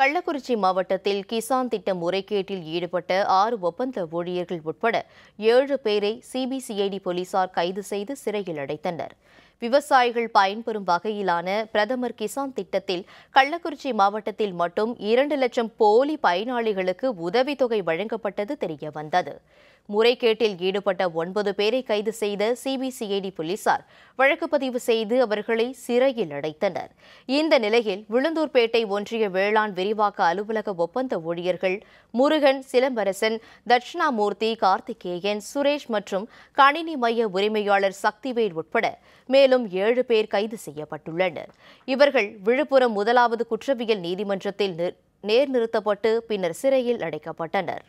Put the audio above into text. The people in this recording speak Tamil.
கள்ளக்குறிச்சி மாவட்டத்தில் கிசான் திட்ட முறைகேட்டில் ஈடுபட்ட ஆறு ஒப்பந்த ஊழியர்கள் உட்பட ஏழு பேரை சிபிசிஐடி போலீசார் கைது செய்து சிறையில் அடைத்தனர் விவசாயிகள் பயன்பெறும் வகையிலான பிரதமர் கிசான் திட்டத்தில் கள்ளக்குறிச்சி மாவட்டத்தில் மட்டும் இரண்டு லட்சம் போலி பயனாளிகளுக்கு உதவித்தொகை வழங்கப்பட்டது தெரியவந்தது முறைகேட்டில் ஈடுபட்ட ஒன்பது பேரை கைது செய்த சிபிசிஐடி போலீசார் வழக்கு பதிவு செய்து அவர்களை சிறையில் அடைத்தனர் இந்த நிலையில் விழுந்தூர்பேட்டை ஒன்றிய வேளாண் விரிவாக்க அலுவலக ஒப்பந்த ஊழியர்கள் முருகன் சிலம்பரசன் தட்சிணாமூர்த்தி கார்த்திகேயன் சுரேஷ் மற்றும் கணினி மைய உரிமையாளர் சக்திவேல் உட்பட மேலும் மேலும் ஏழு பேர் கைது செய்யப்பட்டுள்ளனர் இவர்கள் விழுப்புரம் முதலாவது குற்றவியல் நீதிமன்றத்தில் நேர்நிறுத்தப்பட்டு பின்னர் சிறையில் அடைக்கப்பட்டனர்